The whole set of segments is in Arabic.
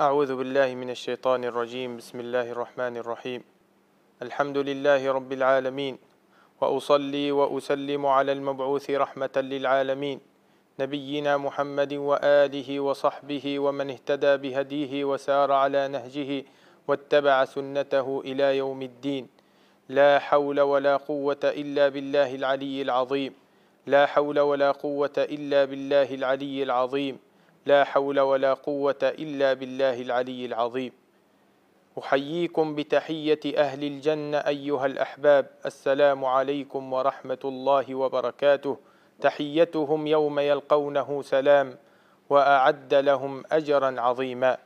أعوذ بالله من الشيطان الرجيم بسم الله الرحمن الرحيم الحمد لله رب العالمين وأصلي وأسلم على المبعوث رحمة للعالمين نبينا محمد وآله وصحبه ومن اهتدى بهديه وسار على نهجه واتبع سنته إلى يوم الدين لا حول ولا قوة إلا بالله العلي العظيم لا حول ولا قوة إلا بالله العلي العظيم لا حول ولا قوة إلا بالله العلي العظيم أحييكم بتحية أهل الجنة أيها الأحباب السلام عليكم ورحمة الله وبركاته تحيتهم يوم يلقونه سلام وأعد لهم أجرا عظيما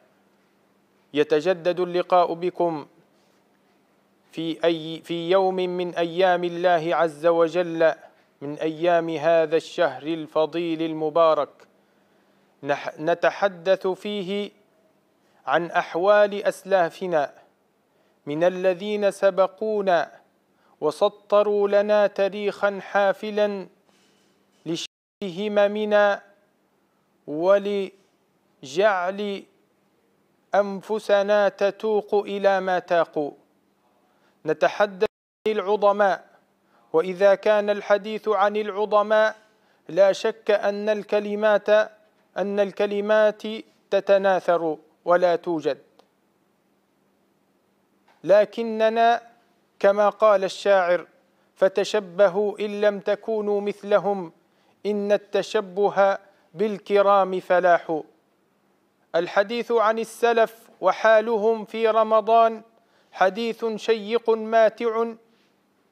يتجدد اللقاء بكم في, أي في يوم من أيام الله عز وجل من أيام هذا الشهر الفضيل المبارك نتحدث فيه عن احوال اسلافنا من الذين سبقونا وسطروا لنا تاريخا حافلا لشرح هممنا ولجعل انفسنا تتوق الى ما تاقوا نتحدث عن العظماء واذا كان الحديث عن العظماء لا شك ان الكلمات أن الكلمات تتناثر ولا توجد لكننا كما قال الشاعر فتشبهوا إن لم تكونوا مثلهم إن التشبه بالكرام فلاح الحديث عن السلف وحالهم في رمضان حديث شيق ماتع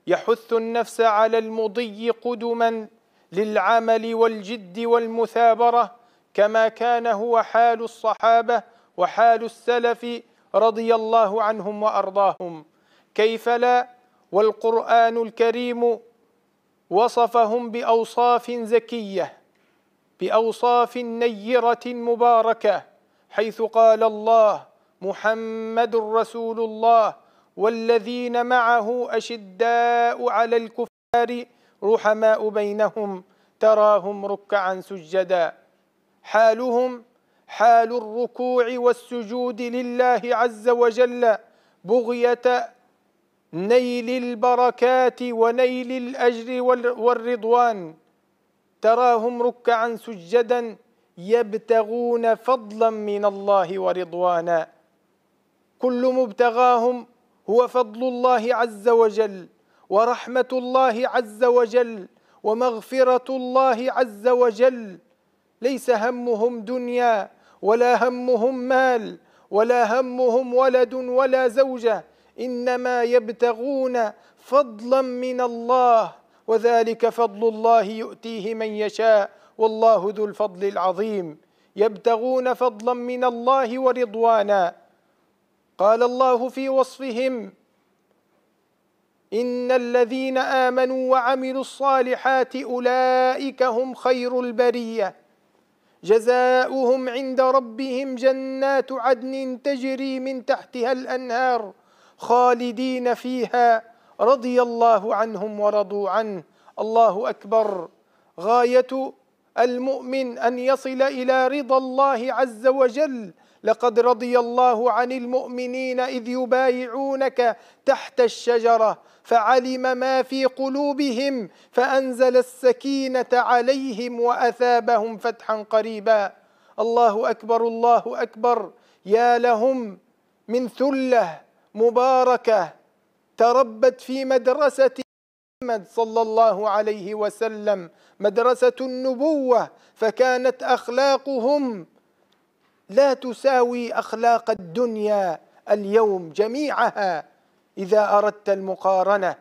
يحث النفس على المضي قدما للعمل والجد والمثابره كما كان هو حال الصحابه وحال السلف رضي الله عنهم وارضاهم كيف لا والقران الكريم وصفهم باوصاف زكيه باوصاف نيره مباركه حيث قال الله محمد رسول الله والذين معه اشداء على الكفار رحماء بينهم تراهم ركعا سجدا حالهم حال الركوع والسجود لله عز وجل بغيه نيل البركات ونيل الاجر والرضوان تراهم ركعا سجدا يبتغون فضلا من الله ورضوانا كل مبتغاهم هو فضل الله عز وجل ورحمه الله عز وجل ومغفره الله عز وجل ليس همهم دنيا ولا همهم مال ولا همهم ولد ولا زوجه انما يبتغون فضلا من الله وذلك فضل الله يؤتيه من يشاء والله ذو الفضل العظيم يبتغون فضلا من الله ورضوانا قال الله في وصفهم ان الذين امنوا وعملوا الصالحات اولئك هم خير البريه جزاؤهم عند ربهم جنات عدن تجري من تحتها الانهار خالدين فيها رضي الله عنهم ورضوا عنه الله اكبر غايه المؤمن ان يصل الى رضا الله عز وجل لقد رضي الله عن المؤمنين اذ يبايعونك تحت الشجره فعلم ما في قلوبهم فانزل السكينه عليهم واثابهم فتحا قريبا الله اكبر الله اكبر يا لهم من ثله مباركه تربت في مدرسه محمد صلى الله عليه وسلم مدرسه النبوه فكانت اخلاقهم لا تساوي اخلاق الدنيا اليوم جميعها اذا اردت المقارنه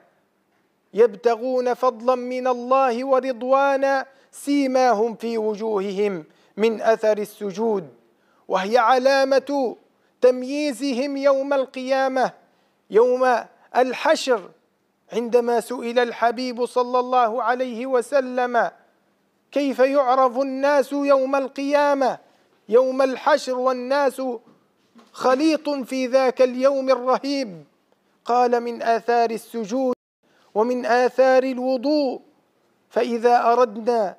يبتغون فضلا من الله ورضوانا سيماهم في وجوههم من اثر السجود وهي علامه تمييزهم يوم القيامه يوم الحشر عندما سئل الحبيب صلى الله عليه وسلم كيف يعرف الناس يوم القيامه يوم الحشر والناس خليط في ذاك اليوم الرهيب قال من آثار السجود ومن آثار الوضوء فإذا أردنا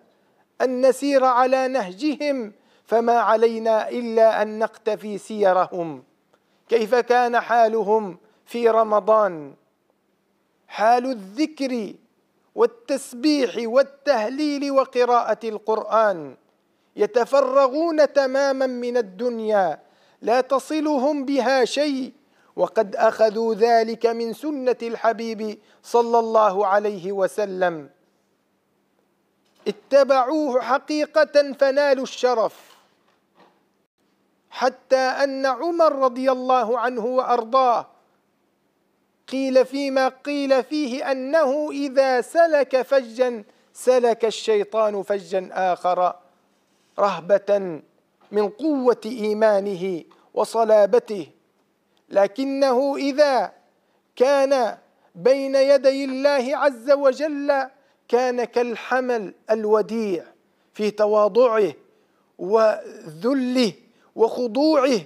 أن نسير على نهجهم فما علينا إلا أن نقتفي سيرهم كيف كان حالهم في رمضان حال الذكر والتسبيح والتهليل وقراءة القرآن يتفرغون تماما من الدنيا لا تصلهم بها شيء وقد اخذوا ذلك من سنه الحبيب صلى الله عليه وسلم اتبعوه حقيقه فنالوا الشرف حتى ان عمر رضي الله عنه وارضاه قيل فيما قيل فيه انه اذا سلك فجا سلك الشيطان فجا اخر رهبة من قوة إيمانه وصلابته لكنه إذا كان بين يدي الله عز وجل كان كالحمل الوديع في تواضعه وذله وخضوعه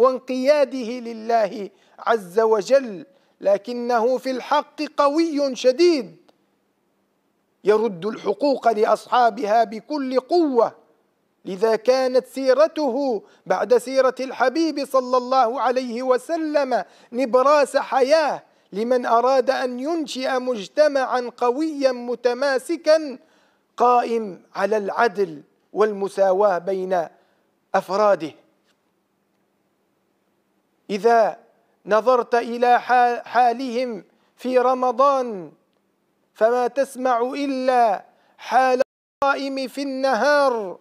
وانقياده لله عز وجل لكنه في الحق قوي شديد يرد الحقوق لاصحابها بكل قوه لذا كانت سيرته بعد سيره الحبيب صلى الله عليه وسلم نبراس حياه لمن اراد ان ينشئ مجتمعا قويا متماسكا قائم على العدل والمساواه بين افراده اذا نظرت الى حالهم في رمضان فما تسمع إلا حال القائم في النهار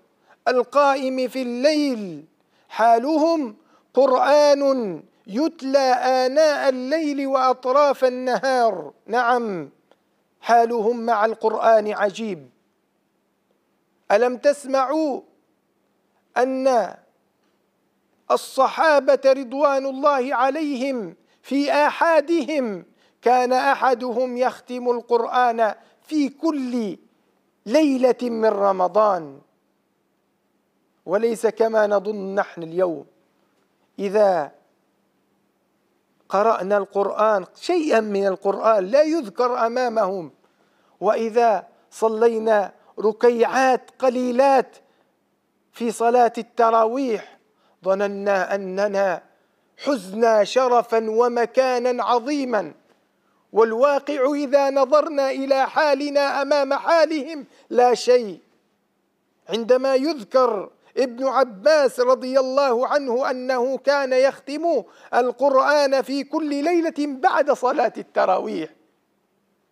القائم في الليل حالهم قرآن يتلى آناء الليل وأطراف النهار نعم حالهم مع القرآن عجيب ألم تسمعوا أن الصحابة رضوان الله عليهم في آحادهم كان احدهم يختم القران في كل ليله من رمضان وليس كما نظن نحن اليوم اذا قرانا القران شيئا من القران لا يذكر امامهم واذا صلينا ركيعات قليلات في صلاه التراويح ظننا اننا حزنا شرفا ومكانا عظيما والواقع إذا نظرنا إلى حالنا أمام حالهم لا شيء عندما يذكر ابن عباس رضي الله عنه أنه كان يختم القرآن في كل ليلة بعد صلاة التراويح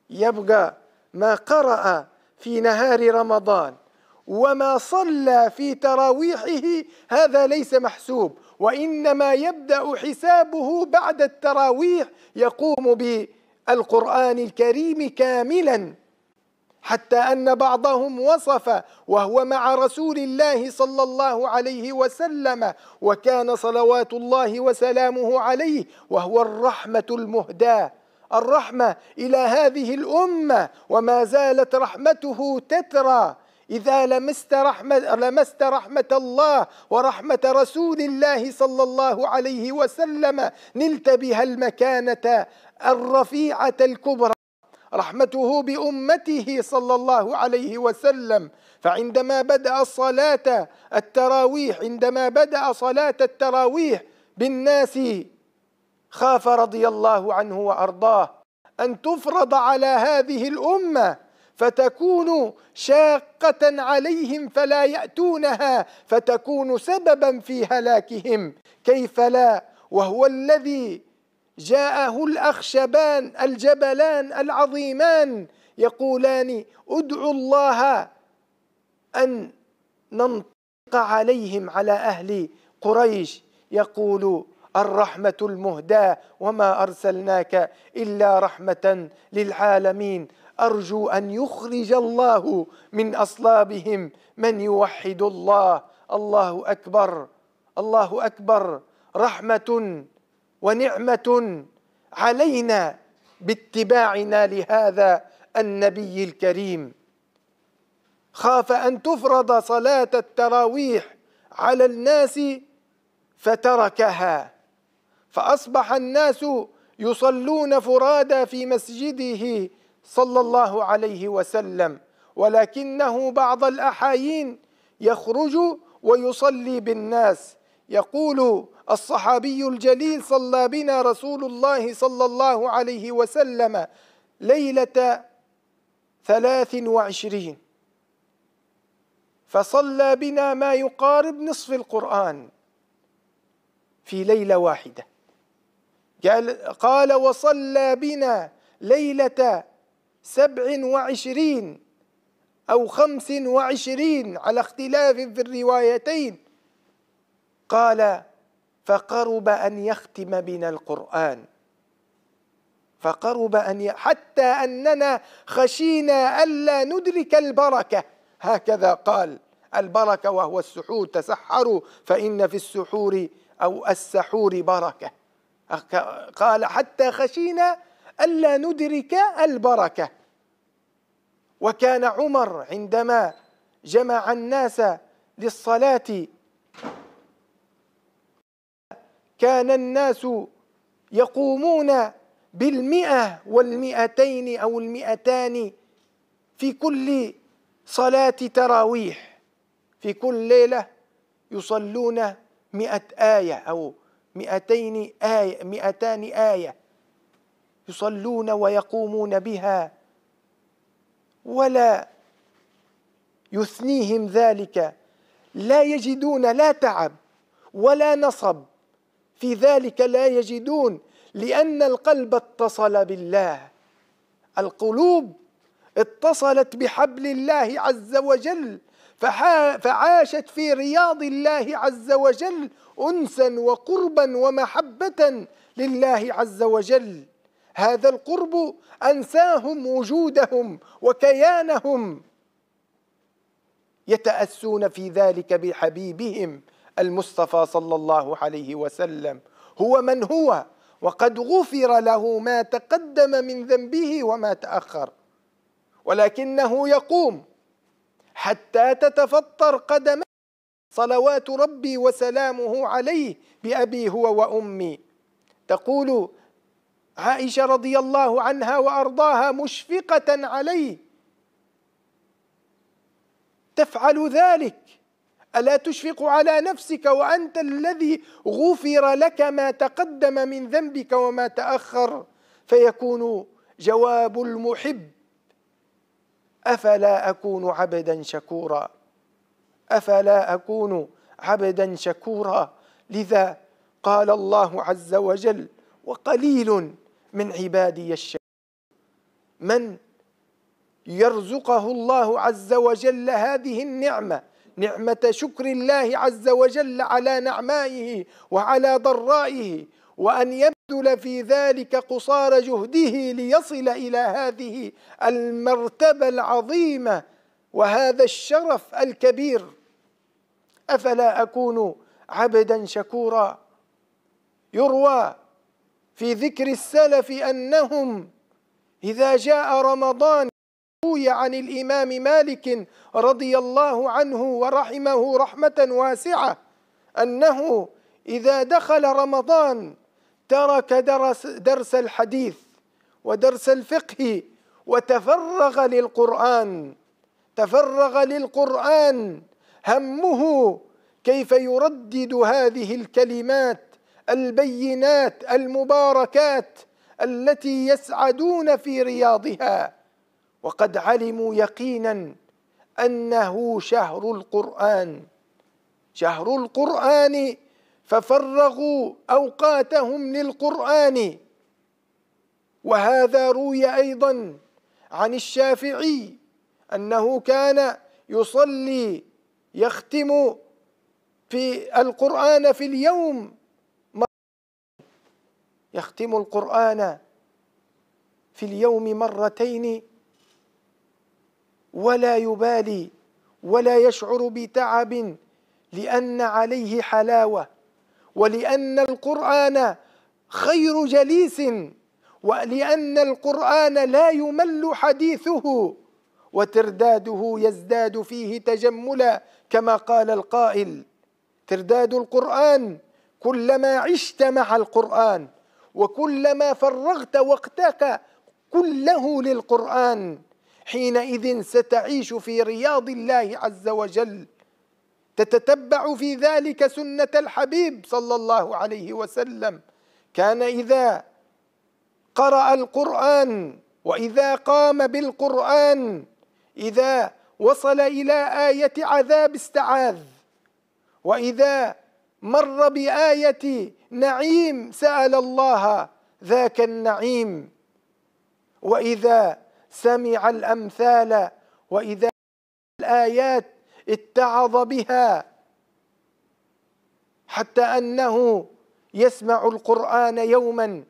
يبقى ما قرأ في نهار رمضان وما صلى في تراويحه هذا ليس محسوب وإنما يبدأ حسابه بعد التراويح يقوم ب القرآن الكريم كاملا حتى أن بعضهم وصف وهو مع رسول الله صلى الله عليه وسلم وكان صلوات الله وسلامه عليه وهو الرحمة المهداه الرحمة إلى هذه الأمة وما زالت رحمته تترى إذا لمست رحمة, لمست رحمة الله ورحمة رسول الله صلى الله عليه وسلم نلت بها المكانة الرفيعة الكبرى رحمته بأمته صلى الله عليه وسلم فعندما بدأ صلاة التراويح عندما بدأ صلاة التراويح بالناس خاف رضي الله عنه وأرضاه أن تفرض على هذه الأمة فتكون شاقة عليهم فلا يأتونها فتكون سببا في هلاكهم كيف لا وهو الذي جاءه الأخشبان الجبلان العظيمان يقولان ادعوا الله أن ننطق عليهم على أهل قريش يقول الرحمة المهداة وما أرسلناك إلا رحمة للعالمين أرجو أن يخرج الله من أصلابهم من يوحد الله الله أكبر الله أكبر رحمة ونعمه علينا باتباعنا لهذا النبي الكريم خاف ان تفرض صلاه التراويح على الناس فتركها فاصبح الناس يصلون فرادى في مسجده صلى الله عليه وسلم ولكنه بعض الاحايين يخرج ويصلي بالناس يقول الصحابي الجليل صلى بنا رسول الله صلى الله عليه وسلم ليلة ثلاث وعشرين فصلى بنا ما يقارب نصف القرآن في ليلة واحدة قال, قال وصلى بنا ليلة سبع وعشرين أو خمس وعشرين على اختلاف في الروايتين قال فقرب أن يختم بنا القرآن فقرب أن ي... حتى أننا خشينا ألا ندرك البركة هكذا قال البركة وهو السحور تسحروا فإن في السحور أو السحور بركة قال حتى خشينا ألا ندرك البركة وكان عمر عندما جمع الناس للصلاة كان الناس يقومون بالمئة والمئتين أو المئتان في كل صلاة تراويح في كل ليلة يصلون مئة آية أو مئتين آية مئتان آية يصلون ويقومون بها ولا يثنيهم ذلك لا يجدون لا تعب ولا نصب في ذلك لا يجدون لأن القلب اتصل بالله القلوب اتصلت بحبل الله عز وجل فعاشت في رياض الله عز وجل انسا وقربا ومحبه لله عز وجل هذا القرب انساهم وجودهم وكيانهم يتاسون في ذلك بحبيبهم المصطفى صلى الله عليه وسلم هو من هو وقد غفر له ما تقدم من ذنبه وما تاخر ولكنه يقوم حتى تتفطر قدمه صلوات ربي وسلامه عليه بابي هو وامي تقول عائشه رضي الله عنها وارضاها مشفقه عليه تفعل ذلك الا تشفق على نفسك وانت الذي غفر لك ما تقدم من ذنبك وما تاخر فيكون جواب المحب افلا اكون عبدا شكورا افلا اكون عبدا شكورا لذا قال الله عز وجل وقليل من عبادي الشكور من يرزقه الله عز وجل هذه النعمه نعمة شكر الله عز وجل على نعمائه وعلى ضرائه وأن يبذل في ذلك قصار جهده ليصل إلى هذه المرتبة العظيمة وهذا الشرف الكبير أفلا أكون عبدا شكورا يروى في ذكر السلف أنهم إذا جاء رمضان روي عن الإمام مالك رضي الله عنه ورحمه رحمة واسعة أنه إذا دخل رمضان ترك درس, درس الحديث ودرس الفقه وتفرغ للقرآن تفرغ للقرآن همه كيف يردد هذه الكلمات البينات المباركات التي يسعدون في رياضها وقد علموا يقينا انه شهر القران شهر القران ففرغوا اوقاتهم للقران وهذا روي ايضا عن الشافعي انه كان يصلي يختم في القران في اليوم يختم القران في اليوم مرتين ولا يبالي ولا يشعر بتعب لان عليه حلاوه ولان القران خير جليس ولان القران لا يمل حديثه وترداده يزداد فيه تجملا كما قال القائل ترداد القران كلما عشت مع القران وكلما فرغت وقتك كله للقران حينئذ ستعيش في رياض الله عز وجل تتتبع في ذلك سنه الحبيب صلى الله عليه وسلم كان اذا قرا القران واذا قام بالقران اذا وصل الى ايه عذاب استعاذ واذا مر بايه نعيم سال الله ذاك النعيم واذا سمع الأمثال وإذا الآيات اتعظ بها حتى أنه يسمع القرآن يوما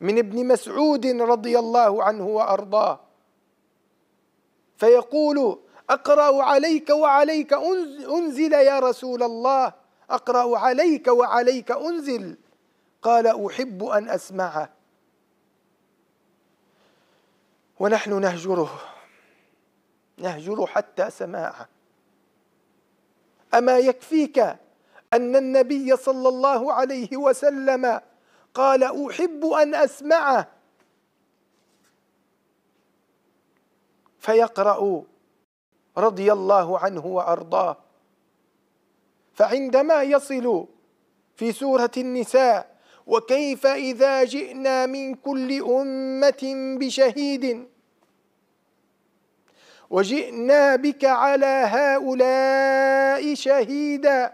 من ابن مسعود رضي الله عنه وأرضاه فيقول أقرأ عليك وعليك أنزل يا رسول الله أقرأ عليك وعليك أنزل قال أحب أن أسمعه ونحن نهجره نهجر حتى سماعه أما يكفيك أن النبي صلى الله عليه وسلم قال أحب أن أسمعه فيقرأ رضي الله عنه وأرضاه فعندما يصل في سورة النساء وكيف إذا جئنا من كل أمة بشهيد وجئنا بك على هؤلاء شهيدا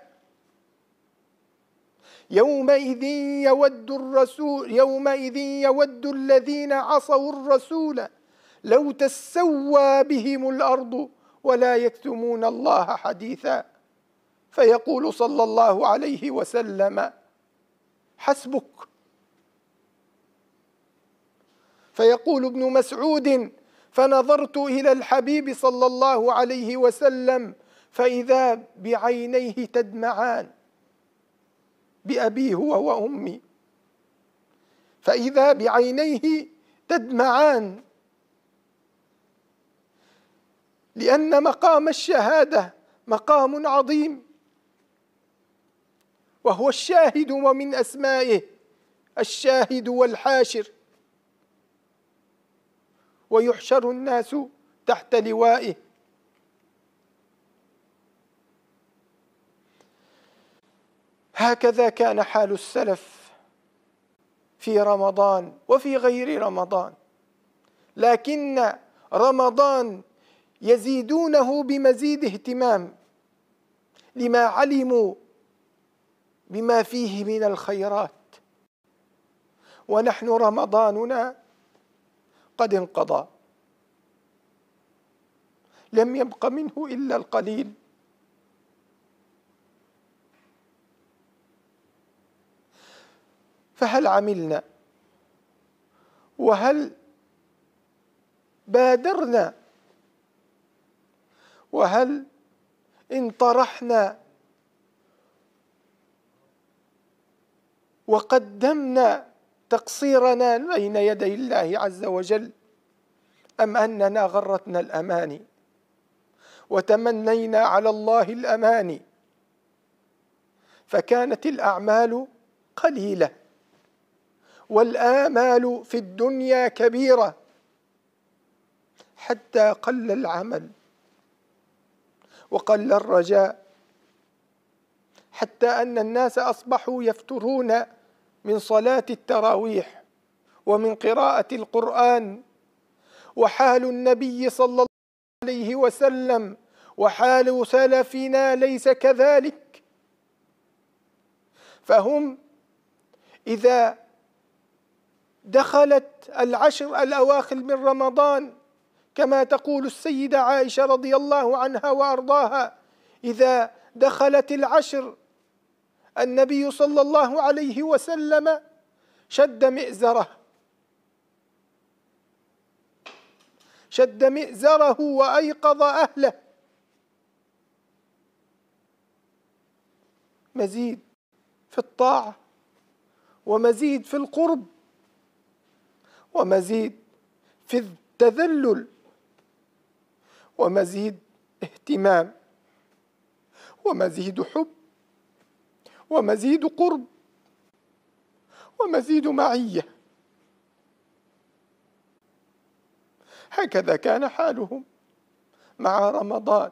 يومئذ يود الرسول يومئذ يود الذين عصوا الرسول لو تسوى بهم الأرض ولا يكتمون الله حديثا فيقول صلى الله عليه وسلم حسبك فيقول ابن مسعود فنظرت الى الحبيب صلى الله عليه وسلم فاذا بعينيه تدمعان بابي هو وامي فاذا بعينيه تدمعان لان مقام الشهاده مقام عظيم وهو الشاهد ومن أسمائه الشاهد والحاشر ويحشر الناس تحت لوائه هكذا كان حال السلف في رمضان وفي غير رمضان لكن رمضان يزيدونه بمزيد اهتمام لما علموا بما فيه من الخيرات ونحن رمضاننا قد انقضى لم يبق منه الا القليل فهل عملنا وهل بادرنا وهل انطرحنا طرحنا وقدمنا تقصيرنا بين يدي الله عز وجل أم أننا غرتنا الأماني وتمنينا على الله الأماني فكانت الأعمال قليلة والآمال في الدنيا كبيرة حتى قل العمل وقل الرجاء حتى أن الناس أصبحوا يفترون من صلاة التراويح ومن قراءة القرآن وحال النبي صلى الله عليه وسلم وحال سلفنا ليس كذلك فهم إذا دخلت العشر الأواخر من رمضان كما تقول السيدة عائشة رضي الله عنها وأرضاها إذا دخلت العشر النبي صلى الله عليه وسلم شد مئزره شد مئزره وايقظ اهله مزيد في الطاعه ومزيد في القرب ومزيد في التذلل ومزيد اهتمام ومزيد حب ومزيد قرب ومزيد معيه هكذا كان حالهم مع رمضان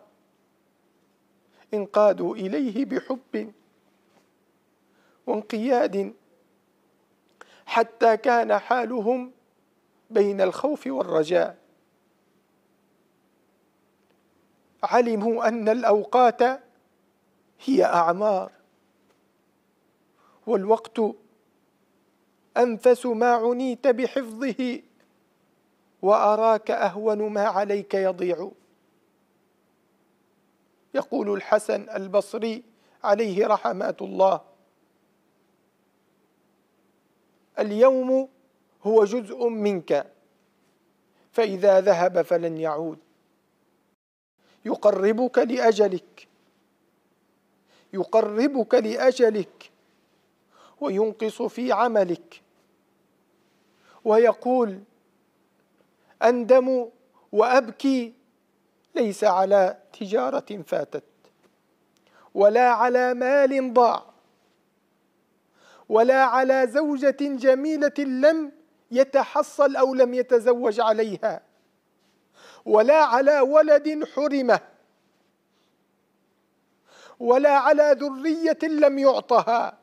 انقادوا اليه بحب وانقياد حتى كان حالهم بين الخوف والرجاء علموا ان الاوقات هي اعمار والوقت أنفس ما عنيت بحفظه وأراك أهون ما عليك يضيع يقول الحسن البصري عليه رحمات الله اليوم هو جزء منك فإذا ذهب فلن يعود يقربك لأجلك يقربك لأجلك وينقص في عملك ويقول اندم وابكي ليس على تجاره فاتت ولا على مال ضاع ولا على زوجه جميله لم يتحصل او لم يتزوج عليها ولا على ولد حرمه ولا على ذريه لم يعطها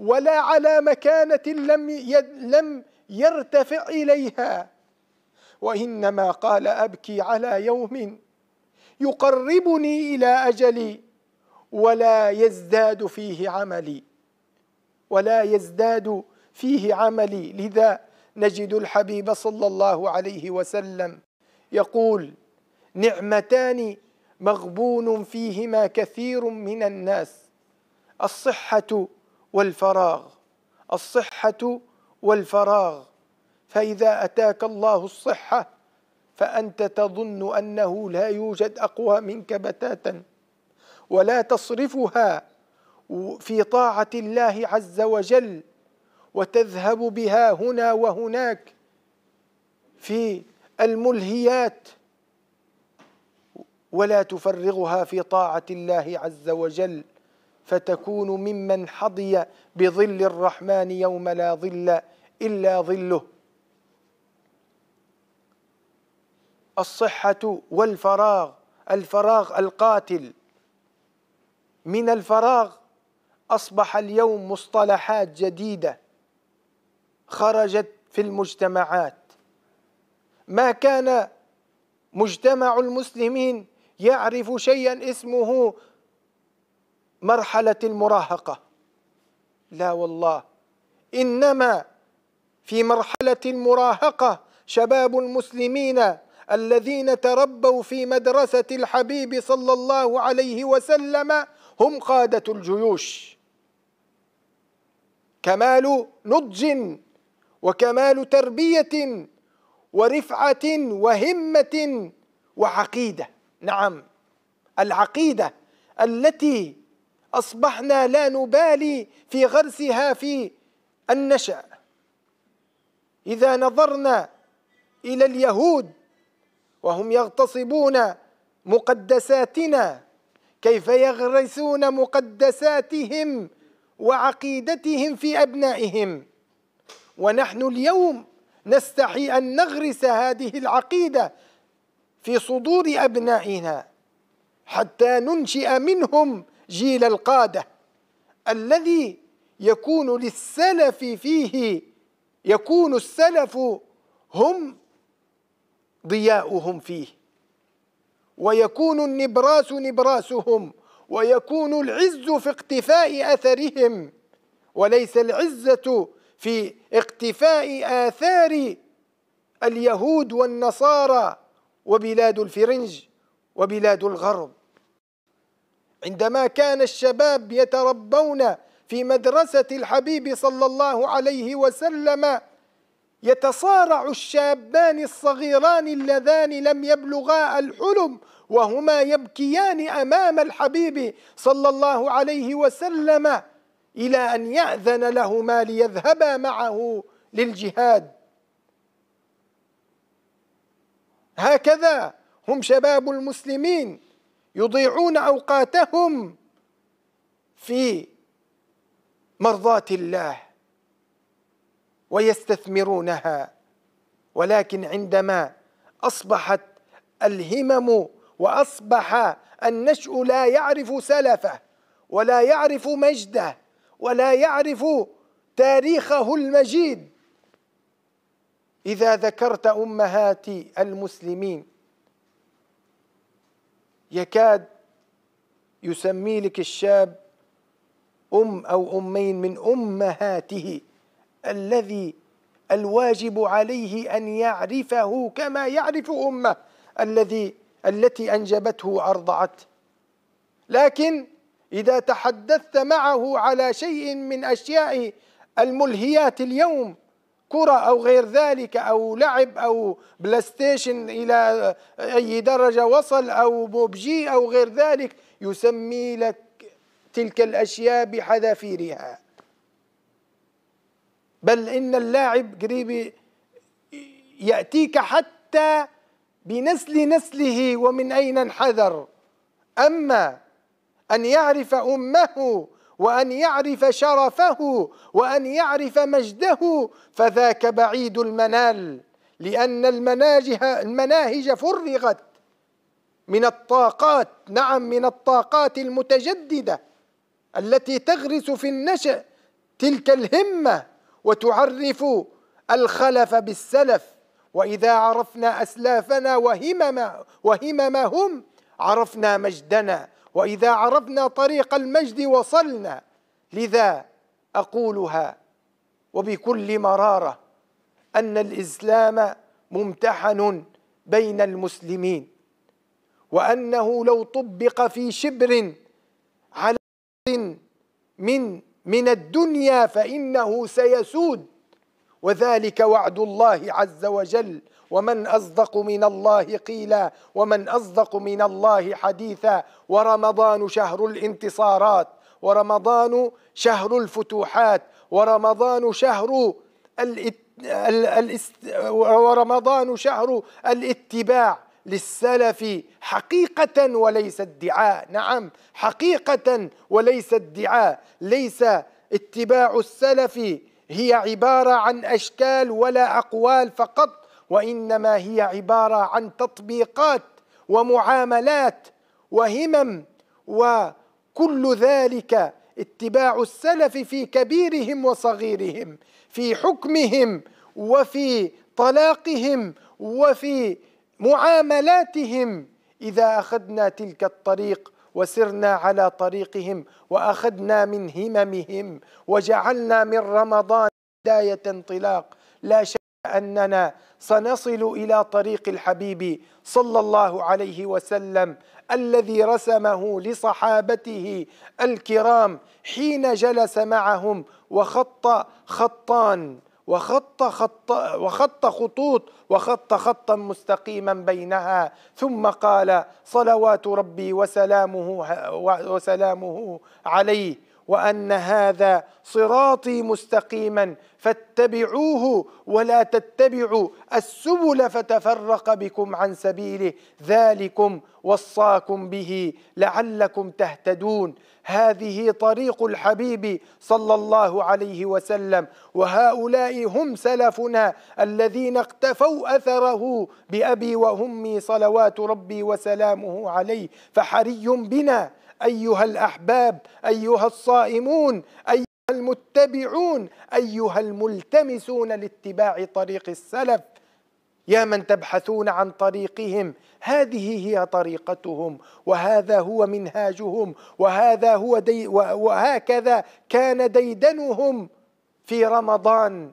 ولا على مكانة لم لم يرتفع إليها وإنما قال أبكي على يوم يقربني إلى أجلي ولا يزداد فيه عملي ولا يزداد فيه عملي لذا نجد الحبيب صلى الله عليه وسلم يقول نعمتان مغبون فيهما كثير من الناس الصحه والفراغ الصحة والفراغ فإذا أتاك الله الصحة فأنت تظن أنه لا يوجد أقوى منك بتاتا ولا تصرفها في طاعة الله عز وجل وتذهب بها هنا وهناك في الملهيات ولا تفرغها في طاعة الله عز وجل فتكون ممن حظي بظل الرحمن يوم لا ظل إلا ظله الصحة والفراغ الفراغ القاتل من الفراغ أصبح اليوم مصطلحات جديدة خرجت في المجتمعات ما كان مجتمع المسلمين يعرف شيئا اسمه مرحلة المراهقة لا والله إنما في مرحلة المراهقة شباب المسلمين الذين تربوا في مدرسة الحبيب صلى الله عليه وسلم هم قادة الجيوش كمال نضج وكمال تربية ورفعة وهمة وعقيدة نعم العقيدة التي أصبحنا لا نبالي في غرسها في النشأ إذا نظرنا إلى اليهود وهم يغتصبون مقدساتنا كيف يغرسون مقدساتهم وعقيدتهم في أبنائهم ونحن اليوم نستحي أن نغرس هذه العقيدة في صدور أبنائنا حتى ننشئ منهم جيل القادة الذي يكون للسلف فيه يكون السلف هم ضياؤهم فيه ويكون النبراس نبراسهم ويكون العز في اقتفاء اثرهم وليس العزه في اقتفاء اثار اليهود والنصارى وبلاد الفرنج وبلاد الغرب عندما كان الشباب يتربون في مدرسة الحبيب صلى الله عليه وسلم يتصارع الشابان الصغيران اللذان لم يبلغا الحلم وهما يبكيان امام الحبيب صلى الله عليه وسلم الى ان ياذن لهما ليذهبا معه للجهاد هكذا هم شباب المسلمين يضيعون اوقاتهم في مرضاه الله ويستثمرونها ولكن عندما اصبحت الهمم واصبح النشء لا يعرف سلفه ولا يعرف مجده ولا يعرف تاريخه المجيد اذا ذكرت امهات المسلمين يكاد يسمي لك الشاب أم أو أمين من أمهاته الذي الواجب عليه أن يعرفه كما يعرف أمه الذي التي أنجبته أرضعت لكن إذا تحدثت معه على شيء من أشياء الملهيات اليوم كرة أو غير ذلك أو لعب أو بلاستيشن إلى أي درجة وصل أو بوبجي أو غير ذلك يسمي لك تلك الأشياء بحذافيرها بل إن اللاعب قريب يأتيك حتى بنسل نسله ومن أين انحذر أما أن يعرف أمه وأن يعرف شرفه وأن يعرف مجده فذاك بعيد المنال لأن المناجه المناهج فرغت من الطاقات نعم من الطاقات المتجددة التي تغرس في النشأ تلك الهمة وتعرف الخلف بالسلف وإذا عرفنا أسلافنا وهمم وهممهم عرفنا مجدنا وإذا عرفنا طريق المجد وصلنا لذا أقولها وبكل مرارة أن الإسلام ممتحن بين المسلمين وأنه لو طبق في شبر على من من الدنيا فإنه سيسود وذلك وعد الله عز وجل ومن أصدق من الله قيلا ومن أصدق من الله حديثا ورمضان شهر الانتصارات ورمضان شهر الفتوحات ورمضان شهر ورمضان شهر الاتباع للسلف حقيقة وليس ادعاء نعم حقيقة وليس ادعاء ليس اتباع السلف هي عبارة عن أشكال ولا أقوال فقط وانما هي عباره عن تطبيقات ومعاملات وهمم وكل ذلك اتباع السلف في كبيرهم وصغيرهم في حكمهم وفي طلاقهم وفي معاملاتهم اذا اخذنا تلك الطريق وسرنا على طريقهم واخذنا من هممهم وجعلنا من رمضان بدايه انطلاق لا شك أننا سنصل إلى طريق الحبيب صلى الله عليه وسلم الذي رسمه لصحابته الكرام حين جلس معهم وخط خطان وخط خط وخط خطوط وخط خطا مستقيما بينها ثم قال صلوات ربي وسلامه وسلامه عليه وان هذا صراطي مستقيما فاتبعوه ولا تتبعوا السبل فتفرق بكم عن سبيله ذلكم وصاكم به لعلكم تهتدون هذه طريق الحبيب صلى الله عليه وسلم وهؤلاء هم سلفنا الذين اقتفوا اثره بابي وامي صلوات ربي وسلامه عليه فحري بنا ايها الاحباب ايها الصائمون ايها المتبعون ايها الملتمسون لاتباع طريق السلف يا من تبحثون عن طريقهم هذه هي طريقتهم وهذا هو منهاجهم وهذا هو دي وهكذا كان ديدنهم في رمضان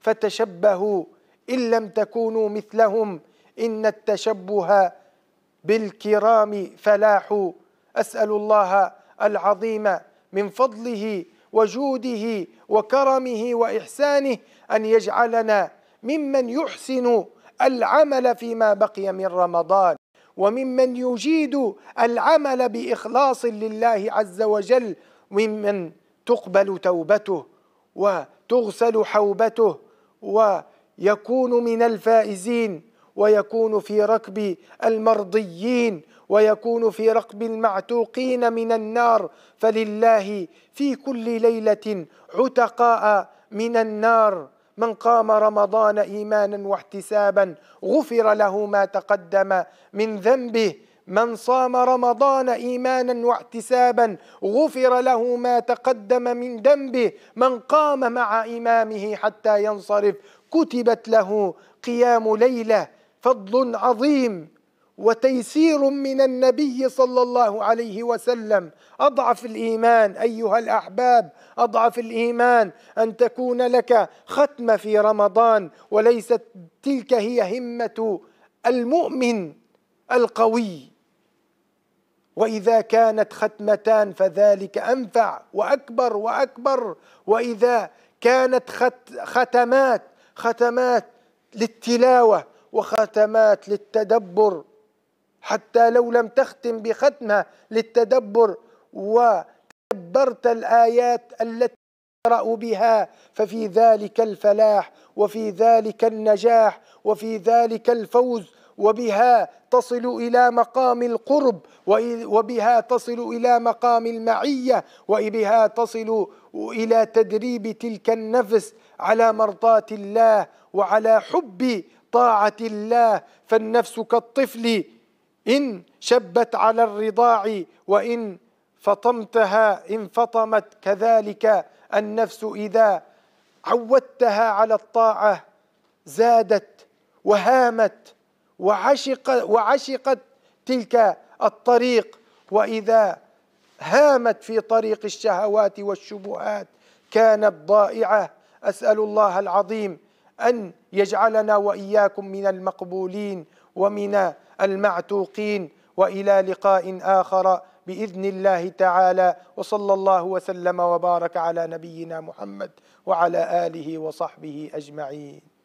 فتشبهوا ان لم تكونوا مثلهم ان التشبه بالكرام فلاحوا اسال الله العظيم من فضله وجوده وكرمه واحسانه ان يجعلنا ممن يحسن العمل فيما بقي من رمضان وممن يجيد العمل باخلاص لله عز وجل ممن تقبل توبته وتغسل حوبته ويكون من الفائزين ويكون في ركب المرضيين ويكون في رقب المعتوقين من النار فلله في كل ليله عتقاء من النار من قام رمضان ايمانا واحتسابا غفر له ما تقدم من ذنبه من صام رمضان ايمانا واحتسابا غفر له ما تقدم من ذنبه من قام مع امامه حتى ينصرف كتبت له قيام ليله فضل عظيم وتيسير من النبي صلى الله عليه وسلم اضعف الايمان ايها الاحباب اضعف الايمان ان تكون لك ختمه في رمضان وليست تلك هي همه المؤمن القوي واذا كانت ختمتان فذلك انفع واكبر واكبر واذا كانت ختمات ختمات للتلاوه وختمات للتدبر حتى لو لم تختم بختمها للتدبر وتدبرت الآيات التي تقرأ بها ففي ذلك الفلاح وفي ذلك النجاح وفي ذلك الفوز وبها تصل الى مقام القرب وبها تصل الى مقام المعيه وبها تصل الى تدريب تلك النفس على مرضاه الله وعلى حب طاعه الله فالنفس كالطفل إن شبت على الرضاع وإن فطمتها إن فطمت كذلك النفس إذا عودتها على الطاعة زادت وهامت وعشق وعشقت تلك الطريق وإذا هامت في طريق الشهوات والشبهات كانت ضائعة أسأل الله العظيم أن يجعلنا وإياكم من المقبولين ومن المعتوقين والى لقاء اخر باذن الله تعالى وصلى الله وسلم وبارك على نبينا محمد وعلى اله وصحبه اجمعين